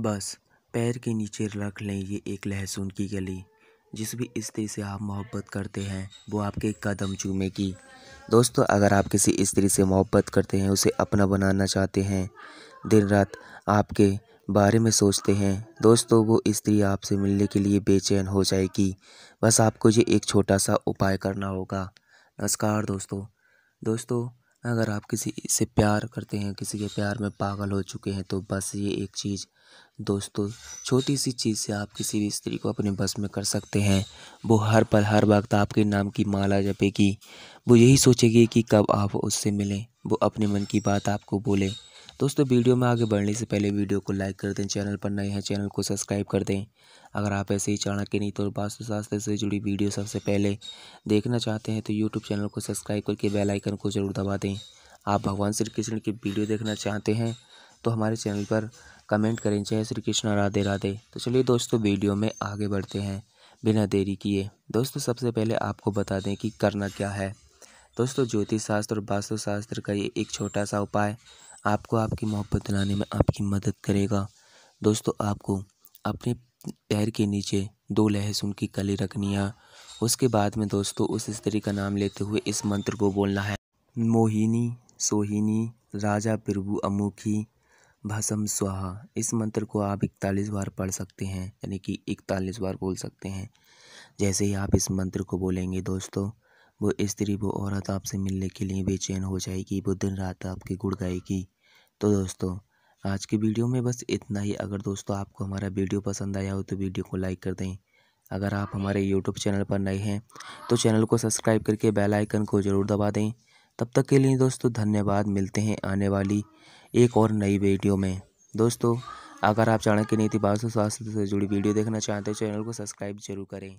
बस पैर के नीचे रख लें ये एक लहसुन की गली जिस भी स्त्री से आप मोहब्बत करते हैं वो आपके कदम चूमेगी दोस्तों अगर आप किसी स्त्री से मोहब्बत करते हैं उसे अपना बनाना चाहते हैं दिन रात आपके बारे में सोचते हैं दोस्तों वो स्त्री आपसे मिलने के लिए बेचैन हो जाएगी बस आपको ये एक छोटा सा उपाय करना होगा नमस्कार दोस्तों दोस्तों अगर आप किसी से प्यार करते हैं किसी के प्यार में पागल हो चुके हैं तो बस ये एक चीज़ दोस्तों छोटी सी चीज़ से आप किसी भी स्त्री को अपने बस में कर सकते हैं वो हर पल हर वक्त आपके नाम की माला जपेगी वो यही सोचेगी कि कब आप उससे मिलें वो अपने मन की बात आपको बोले दोस्तों वीडियो में आगे बढ़ने से पहले वीडियो को लाइक कर दें चैनल पर नए हैं चैनल को सब्सक्राइब कर दें अगर आप ऐसे ही चाणक्य नीति और वास्तुशास्त्र से जुड़ी वीडियो सबसे पहले देखना चाहते हैं तो यूट्यूब चैनल को सब्सक्राइब करके बेलाइकन को ज़रूर दबा दें आप भगवान श्री कृष्ण की वीडियो देखना चाहते हैं तो हमारे चैनल पर कमेंट करें जय श्री कृष्ण राधे राधे तो चलिए दोस्तों वीडियो में आगे बढ़ते हैं बिना देरी किए दोस्तों सबसे पहले आपको बता दें कि करना क्या है दोस्तों ज्योतिष शास्त्र और वास्तुशास्त्र का ये एक छोटा सा उपाय आपको आपकी मोहब्बत दिलाने में आपकी मदद करेगा दोस्तों आपको अपने पैर के नीचे दो लहसुन की कली रखनी है उसके बाद में दोस्तों उस स्त्री का नाम लेते हुए इस मंत्र को बोलना है मोहिनी सोहिनी राजा प्रभु अमुखी भसम स्वाहा इस मंत्र को आप इकतालीस बार पढ़ सकते हैं यानी कि इकतालीस बार बोल सकते हैं जैसे ही आप इस मंत्र को बोलेंगे दोस्तों वो स्त्री वो औरत आपसे मिलने के लिए बेचैन हो जाएगी वो दिन रात आपके गुड़ गाएगी तो दोस्तों आज की वीडियो में बस इतना ही अगर दोस्तों आपको हमारा वीडियो पसंद आया हो तो वीडियो को लाइक कर दें अगर आप हमारे यूट्यूब चैनल पर नए हैं तो चैनल को सब्सक्राइब करके बेल आइकन को ज़रूर दबा दें तब तक के लिए दोस्तों धन्यवाद मिलते हैं आने वाली एक और नई वीडियो में दोस्तों अगर आप चाणक्य नीति बाल स्वास्थ्य से जुड़ी वीडियो देखना चाहते हो चैनल को सब्सक्राइब जरूर करें